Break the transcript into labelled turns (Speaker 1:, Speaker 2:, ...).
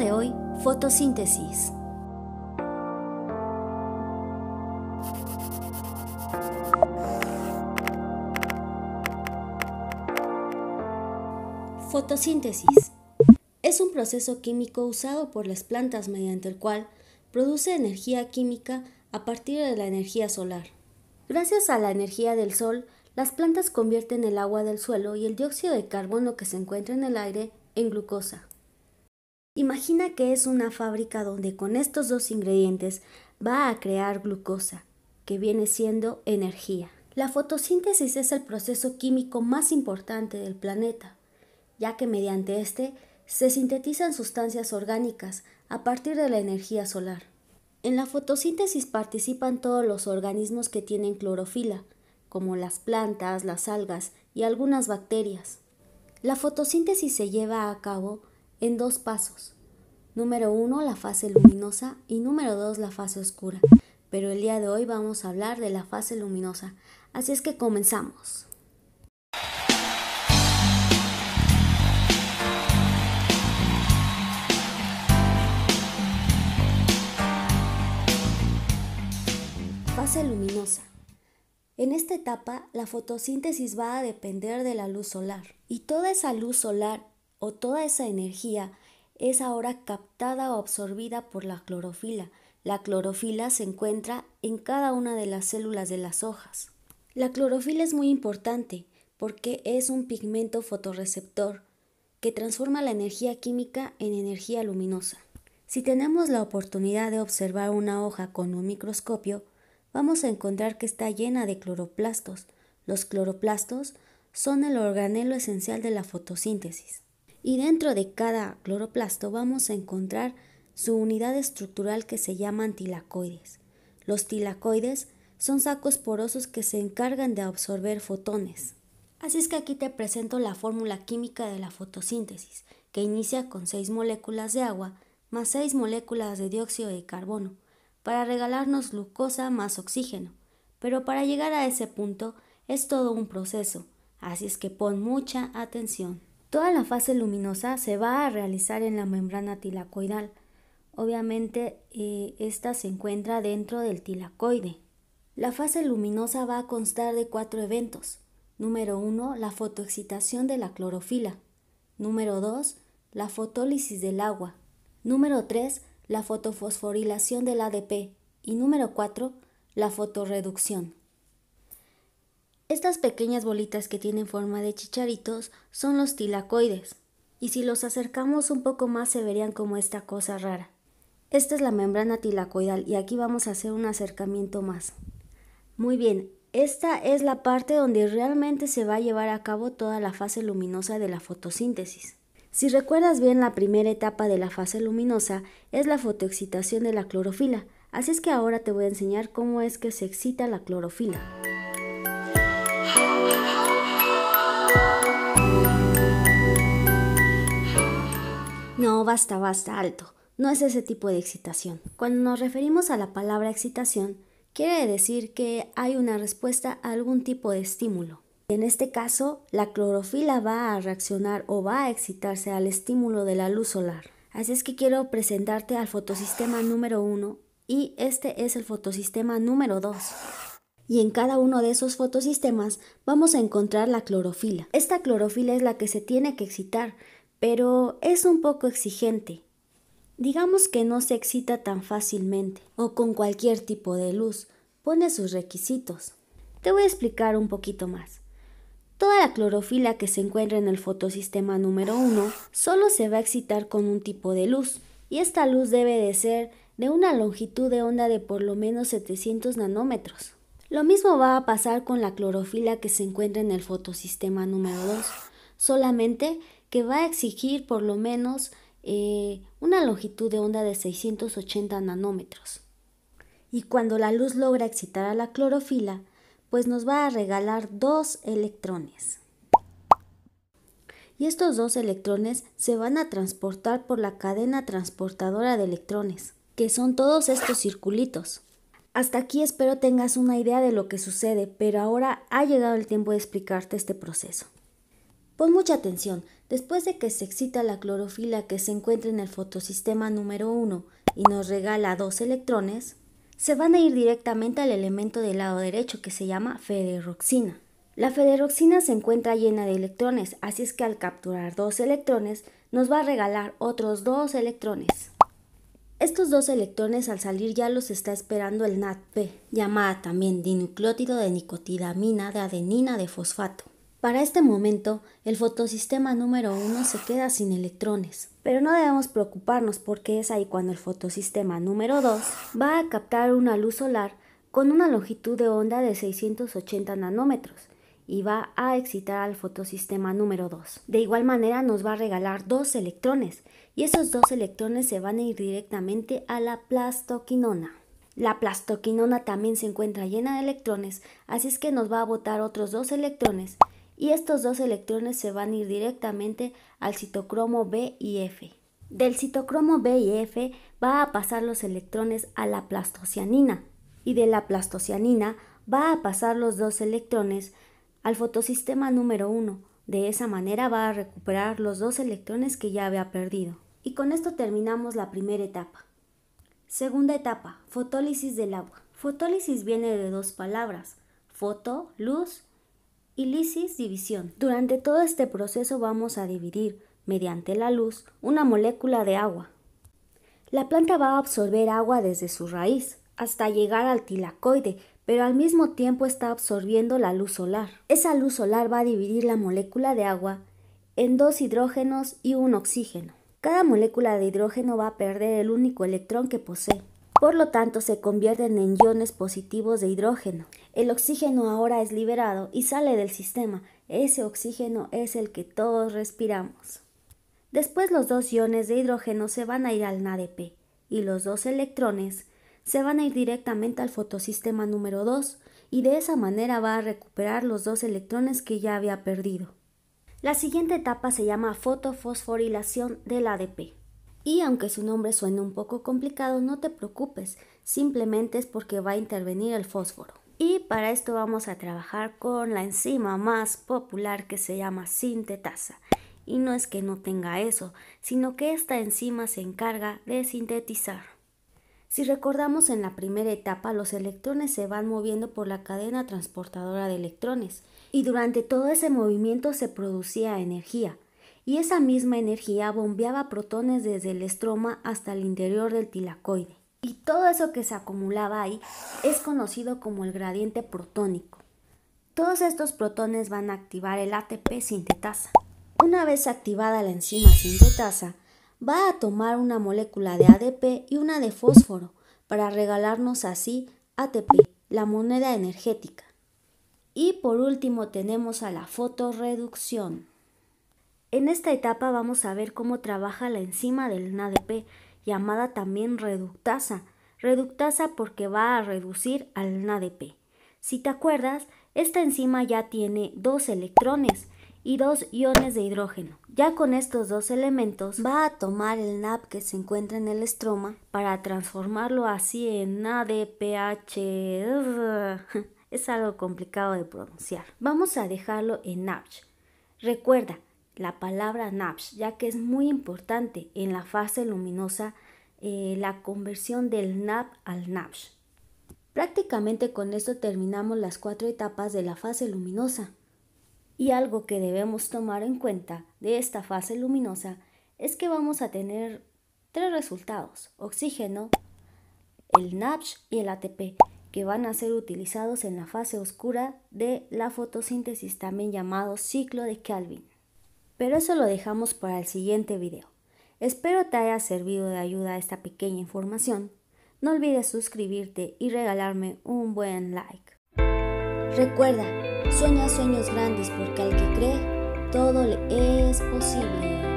Speaker 1: de hoy, fotosíntesis. Fotosíntesis es un proceso químico usado por las plantas mediante el cual produce energía química a partir de la energía solar. Gracias a la energía del sol, las plantas convierten el agua del suelo y el dióxido de carbono que se encuentra en el aire en glucosa. Imagina que es una fábrica donde con estos dos ingredientes va a crear glucosa, que viene siendo energía. La fotosíntesis es el proceso químico más importante del planeta, ya que mediante este se sintetizan sustancias orgánicas a partir de la energía solar. En la fotosíntesis participan todos los organismos que tienen clorofila, como las plantas, las algas y algunas bacterias. La fotosíntesis se lleva a cabo en dos pasos. Número uno, la fase luminosa y número dos, la fase oscura. Pero el día de hoy vamos a hablar de la fase luminosa. Así es que comenzamos. Fase luminosa. En esta etapa, la fotosíntesis va a depender de la luz solar y toda esa luz solar o toda esa energía es ahora captada o absorbida por la clorofila. La clorofila se encuentra en cada una de las células de las hojas. La clorofila es muy importante porque es un pigmento fotorreceptor que transforma la energía química en energía luminosa. Si tenemos la oportunidad de observar una hoja con un microscopio, vamos a encontrar que está llena de cloroplastos. Los cloroplastos son el organelo esencial de la fotosíntesis y dentro de cada cloroplasto vamos a encontrar su unidad estructural que se llaman tilacoides. Los tilacoides son sacos porosos que se encargan de absorber fotones. Así es que aquí te presento la fórmula química de la fotosíntesis, que inicia con 6 moléculas de agua más 6 moléculas de dióxido de carbono, para regalarnos glucosa más oxígeno. Pero para llegar a ese punto es todo un proceso, así es que pon mucha atención. Toda la fase luminosa se va a realizar en la membrana tilacoidal. Obviamente, eh, esta se encuentra dentro del tilacoide. La fase luminosa va a constar de cuatro eventos. Número 1, la fotoexcitación de la clorofila. Número 2, la fotólisis del agua. Número 3, la fotofosforilación del ADP. Y número 4, la fotorreducción. Estas pequeñas bolitas que tienen forma de chicharitos son los tilacoides, y si los acercamos un poco más se verían como esta cosa rara. Esta es la membrana tilacoidal y aquí vamos a hacer un acercamiento más. Muy bien, esta es la parte donde realmente se va a llevar a cabo toda la fase luminosa de la fotosíntesis. Si recuerdas bien, la primera etapa de la fase luminosa es la fotoexcitación de la clorofila, así es que ahora te voy a enseñar cómo es que se excita la clorofila. No, basta, basta, alto. No es ese tipo de excitación. Cuando nos referimos a la palabra excitación, quiere decir que hay una respuesta a algún tipo de estímulo. En este caso, la clorofila va a reaccionar o va a excitarse al estímulo de la luz solar. Así es que quiero presentarte al fotosistema número 1 y este es el fotosistema número 2 y en cada uno de esos fotosistemas vamos a encontrar la clorofila. Esta clorofila es la que se tiene que excitar, pero es un poco exigente. Digamos que no se excita tan fácilmente o con cualquier tipo de luz. Pone sus requisitos. Te voy a explicar un poquito más. Toda la clorofila que se encuentra en el fotosistema número 1 solo se va a excitar con un tipo de luz, y esta luz debe de ser de una longitud de onda de por lo menos 700 nanómetros. Lo mismo va a pasar con la clorofila que se encuentra en el fotosistema número 2, solamente que va a exigir por lo menos eh, una longitud de onda de 680 nanómetros. Y cuando la luz logra excitar a la clorofila, pues nos va a regalar dos electrones. Y estos dos electrones se van a transportar por la cadena transportadora de electrones, que son todos estos circulitos. Hasta aquí espero tengas una idea de lo que sucede, pero ahora ha llegado el tiempo de explicarte este proceso. Pon mucha atención. Después de que se excita la clorofila que se encuentra en el fotosistema número 1 y nos regala dos electrones, se van a ir directamente al elemento del lado derecho que se llama federoxina. La federoxina se encuentra llena de electrones, así es que al capturar dos electrones nos va a regalar otros dos electrones. Estos dos electrones al salir ya los está esperando el NADP, llamada también dinuclótido de nicotidamina de adenina de fosfato. Para este momento, el fotosistema número 1 se queda sin electrones, pero no debemos preocuparnos porque es ahí cuando el fotosistema número 2 va a captar una luz solar con una longitud de onda de 680 nanómetros y va a excitar al fotosistema número 2. De igual manera nos va a regalar dos electrones y esos dos electrones se van a ir directamente a la plastoquinona. La plastoquinona también se encuentra llena de electrones, así es que nos va a botar otros dos electrones y estos dos electrones se van a ir directamente al citocromo B y F. Del citocromo B y F va a pasar los electrones a la plastocianina y de la plastocianina va a pasar los dos electrones al fotosistema número 1. De esa manera va a recuperar los dos electrones que ya había perdido. Y con esto terminamos la primera etapa. Segunda etapa, fotólisis del agua. Fotólisis viene de dos palabras, foto, luz división. Durante todo este proceso vamos a dividir, mediante la luz, una molécula de agua. La planta va a absorber agua desde su raíz hasta llegar al tilacoide, pero al mismo tiempo está absorbiendo la luz solar. Esa luz solar va a dividir la molécula de agua en dos hidrógenos y un oxígeno. Cada molécula de hidrógeno va a perder el único electrón que posee. Por lo tanto, se convierten en iones positivos de hidrógeno. El oxígeno ahora es liberado y sale del sistema. Ese oxígeno es el que todos respiramos. Después los dos iones de hidrógeno se van a ir al NADP y los dos electrones se van a ir directamente al fotosistema número 2 y de esa manera va a recuperar los dos electrones que ya había perdido. La siguiente etapa se llama fotofosforilación del ADP. Y aunque su nombre suene un poco complicado, no te preocupes, simplemente es porque va a intervenir el fósforo. Y para esto vamos a trabajar con la enzima más popular que se llama sintetasa. Y no es que no tenga eso, sino que esta enzima se encarga de sintetizar. Si recordamos en la primera etapa, los electrones se van moviendo por la cadena transportadora de electrones y durante todo ese movimiento se producía energía, y esa misma energía bombeaba protones desde el estroma hasta el interior del tilacoide. Y todo eso que se acumulaba ahí es conocido como el gradiente protónico. Todos estos protones van a activar el ATP sintetasa. Una vez activada la enzima sintetasa, va a tomar una molécula de ADP y una de fósforo para regalarnos así ATP, la moneda energética. Y por último tenemos a la fotorreducción. En esta etapa vamos a ver cómo trabaja la enzima del NADP, llamada también reductasa. Reductasa porque va a reducir al NADP. Si te acuerdas, esta enzima ya tiene dos electrones y dos iones de hidrógeno. Ya con estos dos elementos va a tomar el NAP que se encuentra en el estroma para transformarlo así en ADPH. Es algo complicado de pronunciar. Vamos a dejarlo en nap Recuerda, la palabra NAPS, ya que es muy importante en la fase luminosa eh, la conversión del NAP al NAPS. Prácticamente con esto terminamos las cuatro etapas de la fase luminosa. Y algo que debemos tomar en cuenta de esta fase luminosa es que vamos a tener tres resultados, oxígeno, el NAPS y el ATP, que van a ser utilizados en la fase oscura de la fotosíntesis, también llamado ciclo de Calvin. Pero eso lo dejamos para el siguiente video. Espero te haya servido de ayuda esta pequeña información. No olvides suscribirte y regalarme un buen like. Recuerda, sueña sueños grandes porque al que cree, todo le es posible.